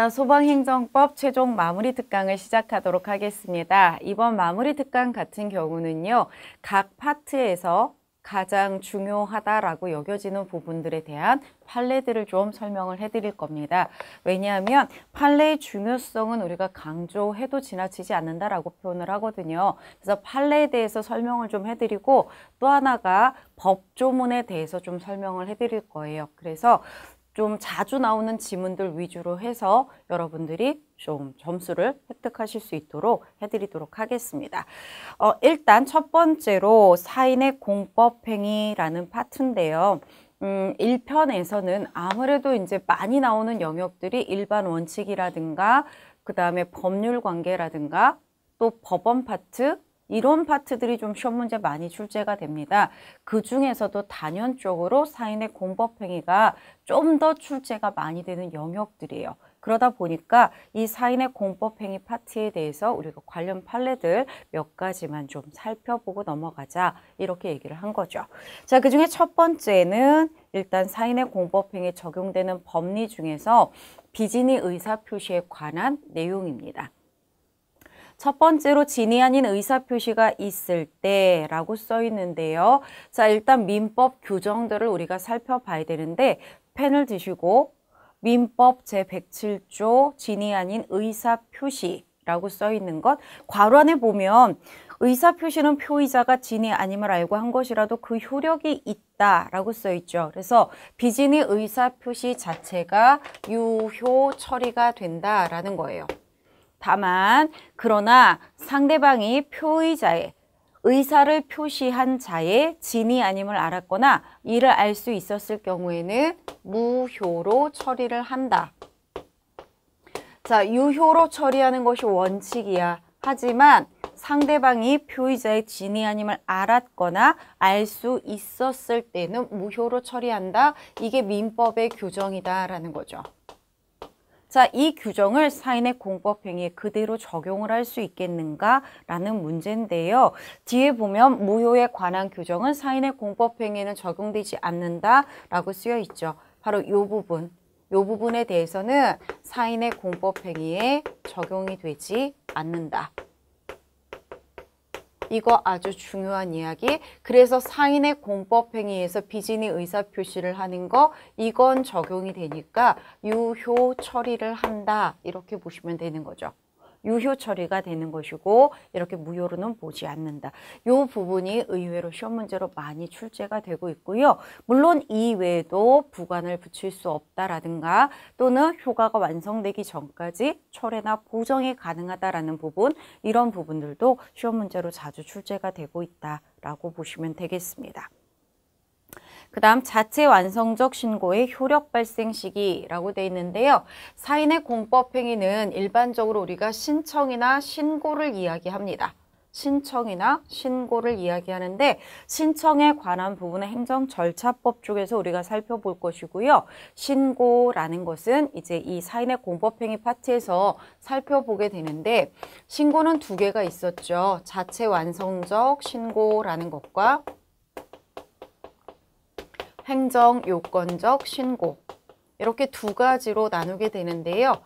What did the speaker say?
자, 소방행정법 최종 마무리 특강을 시작하도록 하겠습니다. 이번 마무리 특강 같은 경우는요, 각 파트에서 가장 중요하다라고 여겨지는 부분들에 대한 판례들을 좀 설명을 해드릴 겁니다. 왜냐하면 판례의 중요성은 우리가 강조해도 지나치지 않는다라고 표현을 하거든요. 그래서 판례에 대해서 설명을 좀 해드리고 또 하나가 법조문에 대해서 좀 설명을 해드릴 거예요. 그래서 좀 자주 나오는 지문들 위주로 해서 여러분들이 좀 점수를 획득하실 수 있도록 해드리도록 하겠습니다. 어, 일단 첫 번째로 사인의 공법행위라는 파트인데요. 음, 1편에서는 아무래도 이제 많이 나오는 영역들이 일반 원칙이라든가 그 다음에 법률 관계라든가 또 법원 파트 이런 파트들이 좀 시험 문제 많이 출제가 됩니다. 그 중에서도 단연적으로 사인의 공법행위가 좀 더 출제가 많이 되는 영역들이에요. 그러다 보니까 이 사인의 공법행위 파트에 대해서 우리가 관련 판례들 몇 가지만 좀 살펴보고 넘어가자 이렇게 얘기를 한 거죠. 자, 그중에 첫 번째는 일단 사인의 공법행위 에 적용되는 법리 중에서 비진이 의사표시에 관한 내용입니다. 첫 번째로 진의 아닌 의사표시가 있을 때라고 써 있는데요. 자, 일단 민법 규정들을 우리가 살펴봐야 되는데 펜을 드시고 민법 제107조 진의 아닌 의사표시 라고 써 있는 것 괄호 안에 보면 의사표시는 표의자가 진의 아님을 알고 한 것이라도 그 효력이 있다라고 써 있죠. 그래서 비진의 의사표시 자체가 유효 처리가 된다라는 거예요. 다만 그러나 상대방이 표의자의 의사를 표시한 자의 진의 아님을 알았거나 이를 알 수 있었을 경우에는 무효로 처리를 한다. 자, 유효로 처리하는 것이 원칙이야. 하지만 상대방이 표의자의 진이 아님을 알았거나 알 수 있었을 때는 무효로 처리한다. 이게 민법의 규정이다라는 거죠. 자, 이 규정을 사인의 공법행위에 그대로 적용을 할 수 있겠는가라는 문제인데요. 뒤에 보면 무효에 관한 규정은 사인의 공법행위에는 적용되지 않는다라고 쓰여 있죠. 바로 이 부분, 이 부분에 대해서는 사인의 공법행위에 적용이 되지 않는다. 이거 아주 중요한 이야기. 그래서 상인의 공법행위에서 비진이 의사표시를 하는 거 이건 적용이 되니까 유효 처리를 한다. 이렇게 보시면 되는 거죠. 유효 처리가 되는 것이고 이렇게 무효로는 보지 않는다. 이 부분이 의외로 시험 문제로 많이 출제가 되고 있고요. 물론 이 외에도 부관을 붙일 수 없다라든가 또는 효과가 완성되기 전까지 철회나 보정이 가능하다라는 부분 이런 부분들도 시험 문제로 자주 출제가 되고 있다라고 보시면 되겠습니다. 그 다음 자체 완성적 신고의 효력 발생 시기라고 돼 있는데요. 사인의 공법 행위는 일반적으로 우리가 신청이나 신고를 이야기합니다. 신청이나 신고를 이야기하는데 신청에 관한 부분은 행정 절차법 쪽에서 우리가 살펴볼 것이고요. 신고라는 것은 이제 이 사인의 공법행위 파트에서 살펴보게 되는데 신고는 두 개가 있었죠. 자체 완성적 신고라는 것과 행정 요건적 신고 이렇게 두 가지로 나누게 되는데요.